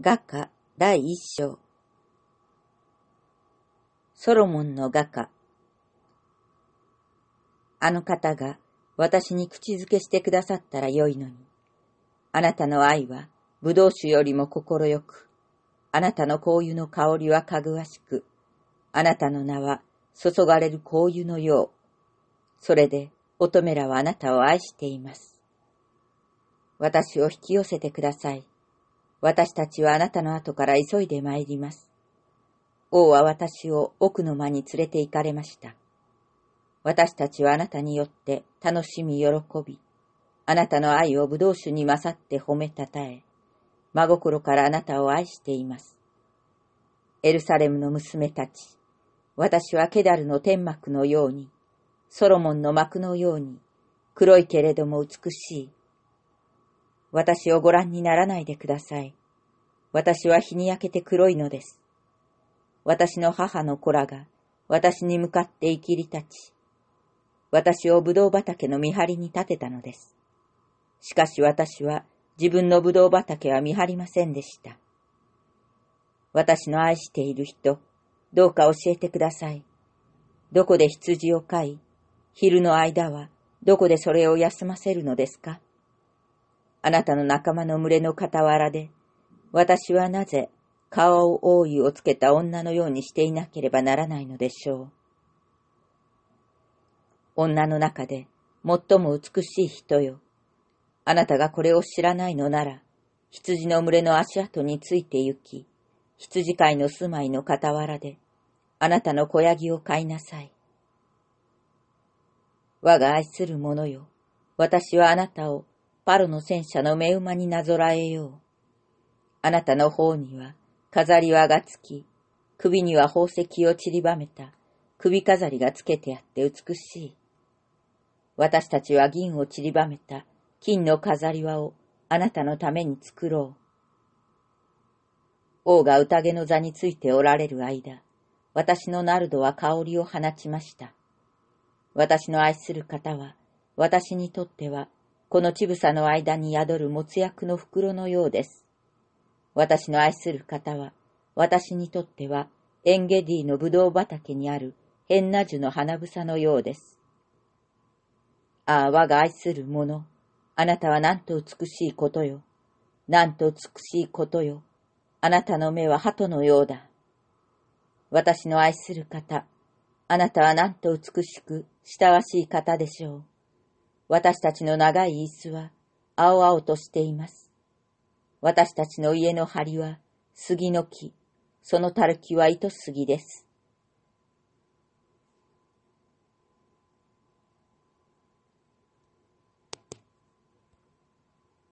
画家第一章ソロモンの画家あの方が私に口づけしてくださったらよいのにあなたの愛は葡萄酒よりも快くあなたの香油の香りはかぐわしくあなたの名は注がれる香油のようそれで乙女らはあなたを愛しています私を引き寄せてください。私たちはあなたの後から急いで参ります。王は私を奥の間に連れて行かれました。私たちはあなたによって楽しみ喜び、あなたの愛を葡萄酒に勝って褒めたたえ、真心からあなたを愛しています。エルサレムの娘たち、私はケダルの天幕のように、ソロモンの幕のように、黒いけれども美しい、私をご覧にならないでください。私は日に焼けて黒いのです。私の母の子らが私に向かって生きり立ち、私をぶどう畑の見張りに立てたのです。しかし私は自分のぶどう畑は見張りませんでした。私の愛している人、どうか教えてください。どこで羊を飼い、昼の間はどこでそれを休ませるのですかあなたの仲間の群れの傍らで、私はなぜ顔を覆いをつけた女のようにしていなければならないのでしょう。女の中で最も美しい人よ。あなたがこれを知らないのなら、羊の群れの足跡について行き、羊飼いの住まいの傍らで、あなたの小ヤギを飼いなさい。我が愛する者よ、私はあなたをパロの戦車の目馬になぞらえよう。あなたの方には飾り輪がつき、首には宝石を散りばめた首飾りがつけてあって美しい。私たちは銀を散りばめた金の飾り輪をあなたのために作ろう。王が宴の座についておられる間、私のナルドは香りを放ちました。私の愛する方は、私にとってはこのちぶさの間に宿るもつ薬の袋のようです。私の愛する方は、私にとっては、エンゲディのぶどう畑にある変な樹の花房のようです。ああ、我が愛する者、あなたはなんと美しいことよ。なんと美しいことよ。あなたの目は鳩のようだ。私の愛する方、あなたはなんと美しく、慕わしい方でしょう。私たちの長い椅子は青々としています。私たちの家の梁は杉の木、そのたるきは糸杉です。